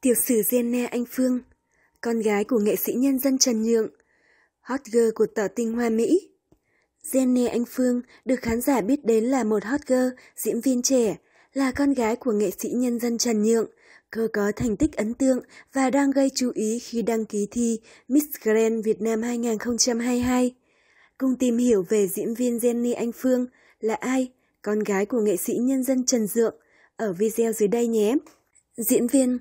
Tiểu sử Jenna Anh Phương, con gái của nghệ sĩ nhân dân Trần Nhượng, hot girl của tỏ tinh hoa Mỹ. Jenna Anh Phương được khán giả biết đến là một hot girl, diễn viên trẻ, là con gái của nghệ sĩ nhân dân Trần Nhượng. cơ có thành tích ấn tượng và đang gây chú ý khi đăng ký thi Miss Grand Việt Nam 2022. Cùng tìm hiểu về diễn viên Jenny Anh Phương là ai, con gái của nghệ sĩ nhân dân Trần Dượng, ở video dưới đây nhé. Diễn viên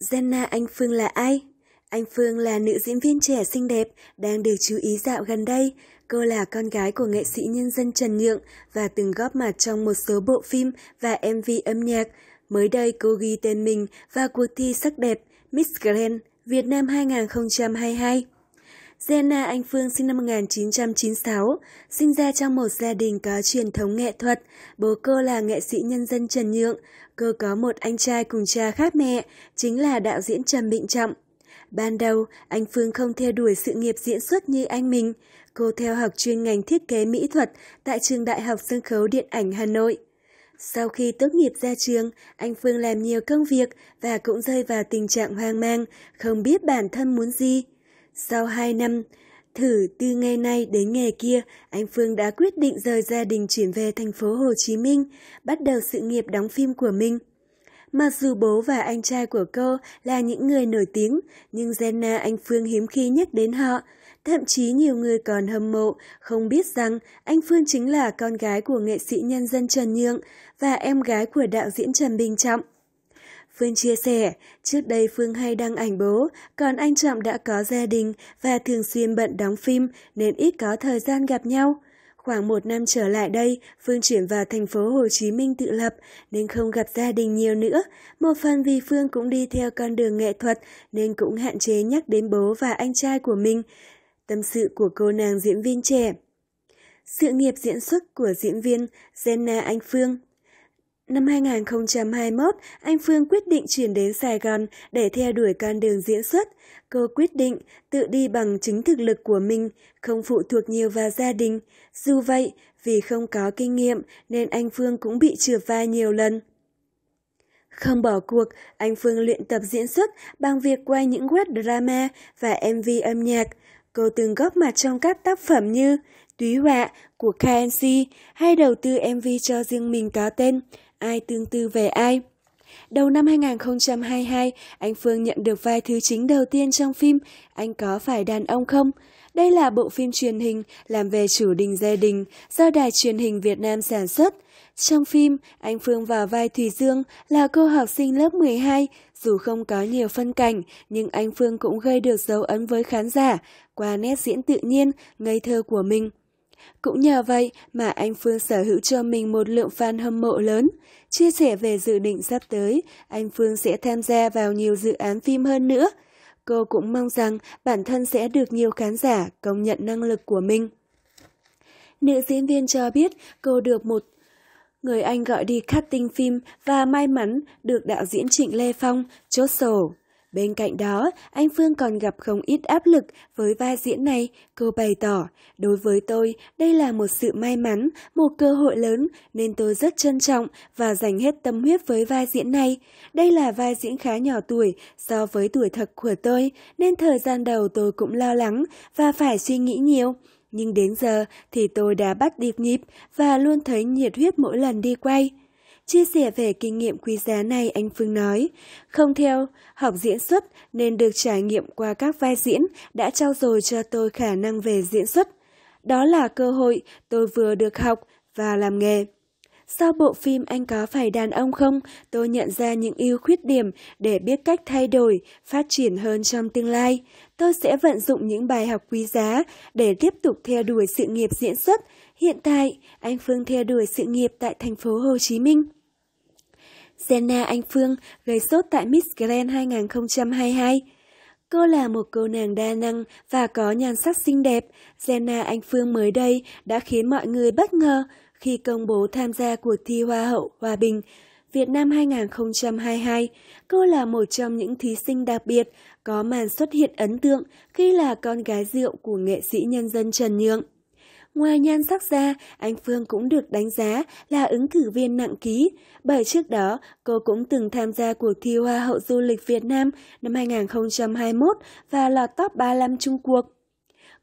Jenna Anh Phương là ai? Anh Phương là nữ diễn viên trẻ xinh đẹp đang được chú ý dạo gần đây. Cô là con gái của nghệ sĩ nhân dân Trần Nhượng và từng góp mặt trong một số bộ phim và MV âm nhạc. Mới đây cô ghi tên mình vào cuộc thi sắc đẹp Miss Grand Việt Nam 2022. Jenna Anh Phương sinh năm 1996, sinh ra trong một gia đình có truyền thống nghệ thuật. Bố cô là nghệ sĩ nhân dân Trần Nhượng, cô có một anh trai cùng cha khác mẹ, chính là đạo diễn Trần Bình Trọng. Ban đầu, anh Phương không theo đuổi sự nghiệp diễn xuất như anh mình. Cô theo học chuyên ngành thiết kế mỹ thuật tại trường Đại học Sân khấu Điện ảnh Hà Nội. Sau khi tốt nghiệp ra trường, anh Phương làm nhiều công việc và cũng rơi vào tình trạng hoang mang, không biết bản thân muốn gì. Sau 2 năm, thử từ ngày này đến ngày kia, anh Phương đã quyết định rời gia đình chuyển về thành phố Hồ Chí Minh, bắt đầu sự nghiệp đóng phim của mình. Mặc dù bố và anh trai của cô là những người nổi tiếng, nhưng Jenna anh Phương hiếm khi nhắc đến họ. Thậm chí nhiều người còn hâm mộ, không biết rằng anh Phương chính là con gái của nghệ sĩ nhân dân Trần Nhượng và em gái của đạo diễn Trần Bình Trọng. Phương chia sẻ, trước đây Phương hay đăng ảnh bố, còn anh Trọng đã có gia đình và thường xuyên bận đóng phim nên ít có thời gian gặp nhau. Khoảng một năm trở lại đây, Phương chuyển vào thành phố Hồ Chí Minh tự lập nên không gặp gia đình nhiều nữa. Một phần vì Phương cũng đi theo con đường nghệ thuật nên cũng hạn chế nhắc đến bố và anh trai của mình. Tâm sự của cô nàng diễn viên trẻ sự nghiệp diễn xuất của diễn viên Jenna Anh Phương Năm 2021, anh Phương quyết định chuyển đến Sài Gòn để theo đuổi con đường diễn xuất. Cô quyết định tự đi bằng chính thực lực của mình, không phụ thuộc nhiều vào gia đình. Dù vậy, vì không có kinh nghiệm nên anh Phương cũng bị trượt vai nhiều lần. Không bỏ cuộc, anh Phương luyện tập diễn xuất bằng việc quay những web drama và MV âm nhạc. Cô từng góp mặt trong các tác phẩm như Túy Họa của KNC hay đầu tư MV cho riêng mình có tên ai tương tư về ai. Đầu năm 2022, anh Phương nhận được vai thứ chính đầu tiên trong phim Anh có phải đàn ông không? Đây là bộ phim truyền hình làm về chủ đình gia đình do Đài truyền hình Việt Nam sản xuất. Trong phim, anh Phương vào vai Thùy Dương là cô học sinh lớp 12. Dù không có nhiều phân cảnh, nhưng anh Phương cũng gây được dấu ấn với khán giả qua nét diễn tự nhiên, ngây thơ của mình. Cũng nhờ vậy mà anh Phương sở hữu cho mình một lượng fan hâm mộ lớn. Chia sẻ về dự định sắp tới, anh Phương sẽ tham gia vào nhiều dự án phim hơn nữa. Cô cũng mong rằng bản thân sẽ được nhiều khán giả công nhận năng lực của mình. Nữ diễn viên cho biết cô được một người anh gọi đi casting phim và may mắn được đạo diễn Trịnh Lê Phong chốt sổ. Bên cạnh đó, anh Phương còn gặp không ít áp lực với vai diễn này, cô bày tỏ, đối với tôi, đây là một sự may mắn, một cơ hội lớn, nên tôi rất trân trọng và dành hết tâm huyết với vai diễn này. Đây là vai diễn khá nhỏ tuổi so với tuổi thật của tôi, nên thời gian đầu tôi cũng lo lắng và phải suy nghĩ nhiều. Nhưng đến giờ thì tôi đã bắt điệp nhịp và luôn thấy nhiệt huyết mỗi lần đi quay. Chia sẻ về kinh nghiệm quý giá này, anh Phương nói, không theo, học diễn xuất nên được trải nghiệm qua các vai diễn đã trao dồi cho tôi khả năng về diễn xuất. Đó là cơ hội tôi vừa được học và làm nghề. Sau bộ phim Anh có phải đàn ông không, tôi nhận ra những ưu khuyết điểm để biết cách thay đổi, phát triển hơn trong tương lai. Tôi sẽ vận dụng những bài học quý giá để tiếp tục theo đuổi sự nghiệp diễn xuất. Hiện tại, anh Phương theo đuổi sự nghiệp tại thành phố Hồ Chí Minh. Jenna Anh Phương gây sốt tại Miss Grand 2022. Cô là một cô nàng đa năng và có nhan sắc xinh đẹp. Jenna Anh Phương mới đây đã khiến mọi người bất ngờ khi công bố tham gia cuộc thi Hoa hậu Hòa bình Việt Nam 2022. Cô là một trong những thí sinh đặc biệt có màn xuất hiện ấn tượng khi là con gái rượu của nghệ sĩ nhân dân Trần Nhượng. Ngoài nhan sắc ra, anh Phương cũng được đánh giá là ứng cử viên nặng ký, bởi trước đó cô cũng từng tham gia cuộc thi Hoa hậu du lịch Việt Nam năm 2021 và lọt top 35 Trung cuộc.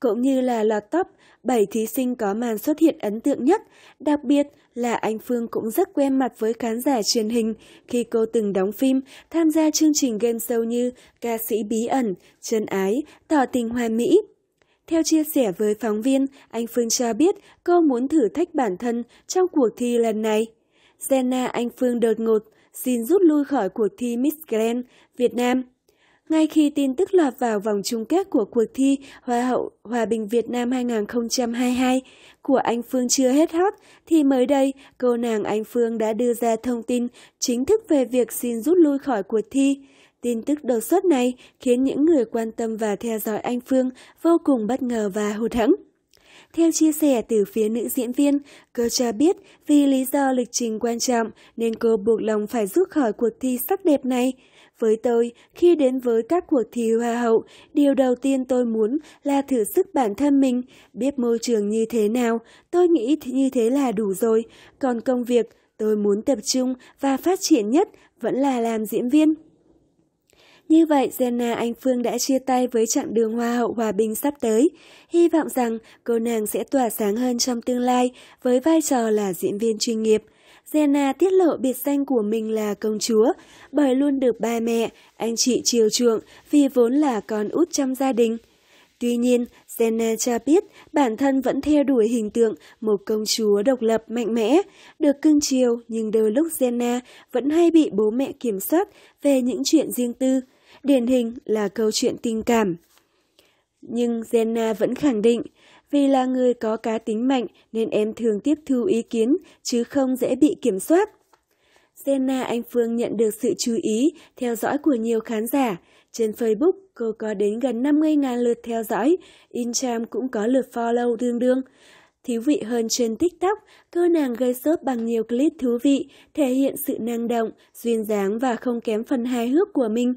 Cũng như là lọt top 7 thí sinh có màn xuất hiện ấn tượng nhất, đặc biệt là anh Phương cũng rất quen mặt với khán giả truyền hình khi cô từng đóng phim, tham gia chương trình game show như Ca sĩ bí ẩn, Chân ái, Tỏ tình hoa mỹ. Theo chia sẻ với phóng viên, anh Phương cho biết cô muốn thử thách bản thân trong cuộc thi lần này. Jenna Anh Phương đột ngột xin rút lui khỏi cuộc thi Miss Grand Việt Nam. Ngay khi tin tức lọt vào vòng chung kết của cuộc thi Hoa hậu Hòa bình Việt Nam 2022 của Anh Phương chưa hết hot, thì mới đây cô nàng Anh Phương đã đưa ra thông tin chính thức về việc xin rút lui khỏi cuộc thi. Tin tức đột xuất này khiến những người quan tâm và theo dõi anh Phương vô cùng bất ngờ và hụt hẫng. Theo chia sẻ từ phía nữ diễn viên, cô cho biết vì lý do lịch trình quan trọng nên cô buộc lòng phải rút khỏi cuộc thi sắc đẹp này. Với tôi, khi đến với các cuộc thi hoa hậu, điều đầu tiên tôi muốn là thử sức bản thân mình, biết môi trường như thế nào, tôi nghĩ như thế là đủ rồi. Còn công việc, tôi muốn tập trung và phát triển nhất vẫn là làm diễn viên. Như vậy, Jenna Anh Phương đã chia tay với chặng đường Hoa hậu Hòa bình sắp tới. Hy vọng rằng cô nàng sẽ tỏa sáng hơn trong tương lai với vai trò là diễn viên chuyên nghiệp. Jenna tiết lộ biệt danh của mình là công chúa, bởi luôn được ba mẹ, anh chị chiều chuộng vì vốn là con út trong gia đình. Tuy nhiên, Jenna cho biết bản thân vẫn theo đuổi hình tượng một công chúa độc lập mạnh mẽ, được cưng chiều nhưng đôi lúc Jenna vẫn hay bị bố mẹ kiểm soát về những chuyện riêng tư điển hình là câu chuyện tình cảm. Nhưng Jenna vẫn khẳng định, vì là người có cá tính mạnh nên em thường tiếp thu ý kiến chứ không dễ bị kiểm soát. Jenna Anh Phương nhận được sự chú ý, theo dõi của nhiều khán giả. Trên Facebook, cô có đến gần 50.000 lượt theo dõi, Instagram cũng có lượt follow tương đương. Thú vị hơn trên TikTok, cô nàng gây sốt bằng nhiều clip thú vị, thể hiện sự năng động, duyên dáng và không kém phần hài hước của mình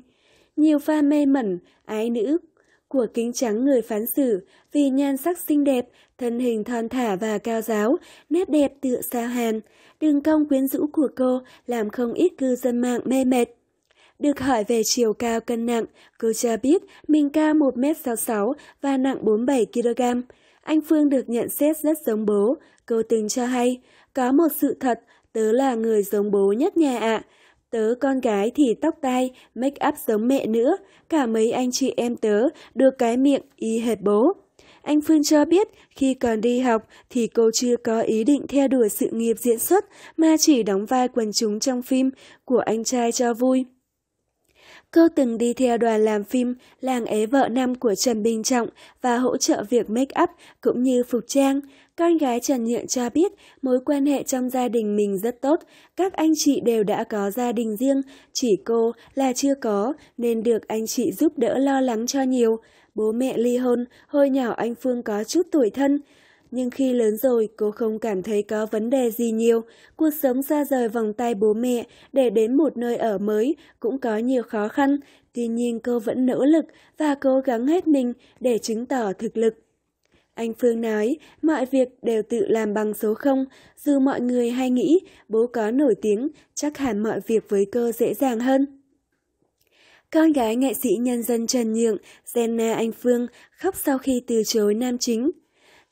nhiều pha mê mẩn, ái nữ của kính trắng người phán xử vì nhan sắc xinh đẹp, thân hình thon thả và cao giáo, nét đẹp tựa sao hàn. Đường cong quyến rũ của cô làm không ít cư dân mạng mê mệt. Được hỏi về chiều cao cân nặng, cô cho biết mình cao 1m66 và nặng 47kg. Anh Phương được nhận xét rất giống bố. Cô từng cho hay, có một sự thật, tớ là người giống bố nhất nhà ạ. À. Tớ con gái thì tóc tai, make up giống mẹ nữa, cả mấy anh chị em tớ được cái miệng y hệt bố. Anh Phương cho biết khi còn đi học thì cô chưa có ý định theo đuổi sự nghiệp diễn xuất mà chỉ đóng vai quần chúng trong phim của anh trai cho vui. Cô từng đi theo đoàn làm phim Làng ế vợ năm của Trần Bình Trọng và hỗ trợ việc make up cũng như phục trang. Con gái Trần Nhượng cho biết mối quan hệ trong gia đình mình rất tốt, các anh chị đều đã có gia đình riêng, chỉ cô là chưa có nên được anh chị giúp đỡ lo lắng cho nhiều. Bố mẹ ly hôn, hồi nhỏ anh Phương có chút tuổi thân, nhưng khi lớn rồi cô không cảm thấy có vấn đề gì nhiều. Cuộc sống xa rời vòng tay bố mẹ để đến một nơi ở mới cũng có nhiều khó khăn, tuy nhiên cô vẫn nỗ lực và cố gắng hết mình để chứng tỏ thực lực. Anh Phương nói, mọi việc đều tự làm bằng số không, dù mọi người hay nghĩ bố có nổi tiếng, chắc hẳn mọi việc với cô dễ dàng hơn. Con gái nghệ sĩ nhân dân Trần Nhượng, Jenna Anh Phương, khóc sau khi từ chối nam chính.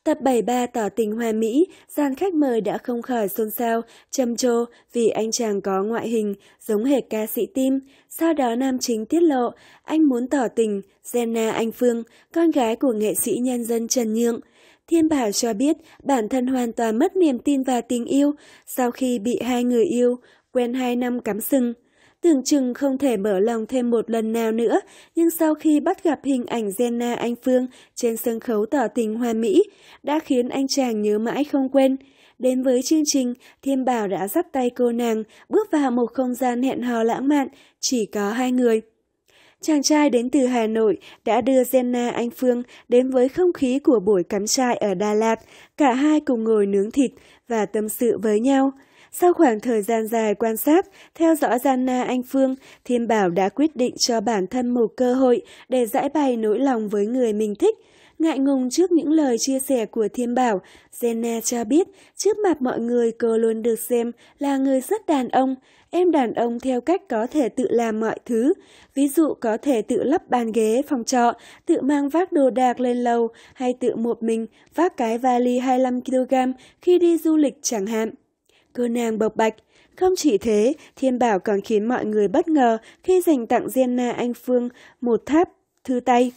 Tập 73 tỏ tình hoa mỹ, gian khách mời đã không khỏi xôn xao, trầm trồ vì anh chàng có ngoại hình, giống hệt ca sĩ tim. Sau đó nam chính tiết lộ, anh muốn tỏ tình, Jenna Anh Phương, con gái của nghệ sĩ nhân dân Trần Nhượng. Thiên Bảo cho biết bản thân hoàn toàn mất niềm tin và tình yêu sau khi bị hai người yêu, quen hai năm cắm sừng. Tưởng chừng không thể mở lòng thêm một lần nào nữa, nhưng sau khi bắt gặp hình ảnh Jenna Anh Phương trên sân khấu tỏ tình hoa mỹ, đã khiến anh chàng nhớ mãi không quên. Đến với chương trình, Thiên Bảo đã dắt tay cô nàng, bước vào một không gian hẹn hò lãng mạn, chỉ có hai người. Chàng trai đến từ Hà Nội đã đưa Jenna Anh Phương đến với không khí của buổi cắm trại ở Đà Lạt, cả hai cùng ngồi nướng thịt và tâm sự với nhau. Sau khoảng thời gian dài quan sát, theo dõi Gianna Anh Phương, Thiên Bảo đã quyết định cho bản thân một cơ hội để giải bày nỗi lòng với người mình thích. Ngại ngùng trước những lời chia sẻ của Thiên Bảo, Jenna cho biết trước mặt mọi người cô luôn được xem là người rất đàn ông. Em đàn ông theo cách có thể tự làm mọi thứ, ví dụ có thể tự lắp bàn ghế, phòng trọ, tự mang vác đồ đạc lên lầu hay tự một mình vác cái vali 25kg khi đi du lịch chẳng hạn cô nàng bộc bạch. Không chỉ thế, Thiên Bảo còn khiến mọi người bất ngờ khi dành tặng Jenna Anh Phương một tháp thư tay.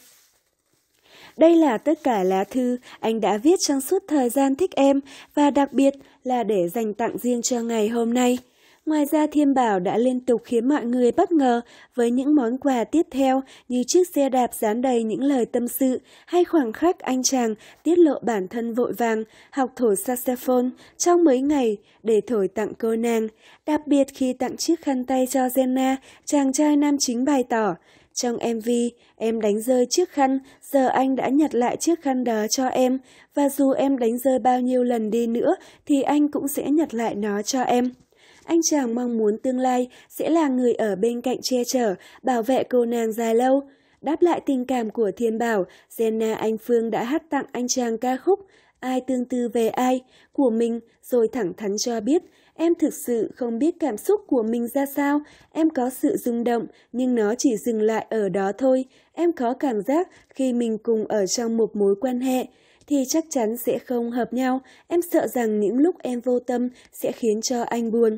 Đây là tất cả lá thư anh đã viết trong suốt thời gian thích em và đặc biệt là để dành tặng riêng cho ngày hôm nay. Ngoài ra Thiên Bảo đã liên tục khiến mọi người bất ngờ với những món quà tiếp theo như chiếc xe đạp dán đầy những lời tâm sự hay khoảng khắc anh chàng tiết lộ bản thân vội vàng học thổi saxophone trong mấy ngày để thổi tặng cô nàng. Đặc biệt khi tặng chiếc khăn tay cho Jenna, chàng trai nam chính bày tỏ trong MV, em đánh rơi chiếc khăn, giờ anh đã nhặt lại chiếc khăn đó cho em, và dù em đánh rơi bao nhiêu lần đi nữa thì anh cũng sẽ nhặt lại nó cho em. Anh chàng mong muốn tương lai sẽ là người ở bên cạnh che chở, bảo vệ cô nàng dài lâu. Đáp lại tình cảm của Thiên Bảo, Jenna Anh Phương đã hát tặng anh chàng ca khúc Ai tương tư về ai của mình rồi thẳng thắn cho biết em thực sự không biết cảm xúc của mình ra sao, em có sự rung động nhưng nó chỉ dừng lại ở đó thôi. Em có cảm giác khi mình cùng ở trong một mối quan hệ thì chắc chắn sẽ không hợp nhau, em sợ rằng những lúc em vô tâm sẽ khiến cho anh buồn.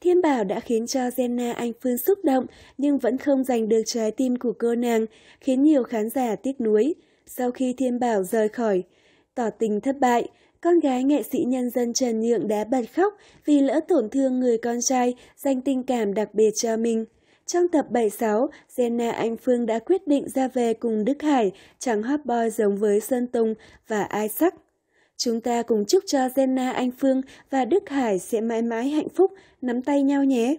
Thiên Bảo đã khiến cho Jenna Anh Phương xúc động nhưng vẫn không giành được trái tim của cô nàng, khiến nhiều khán giả tiếc nuối. Sau khi Thiên Bảo rời khỏi, tỏ tình thất bại, con gái nghệ sĩ nhân dân Trần Nhượng đã bật khóc vì lỡ tổn thương người con trai dành tình cảm đặc biệt cho mình. Trong tập 76, Jenna Anh Phương đã quyết định ra về cùng Đức Hải, chẳng hot boy giống với Sơn Tùng và Isaac. Chúng ta cùng chúc cho Jenna Anh Phương và Đức Hải sẽ mãi mãi hạnh phúc, nắm tay nhau nhé.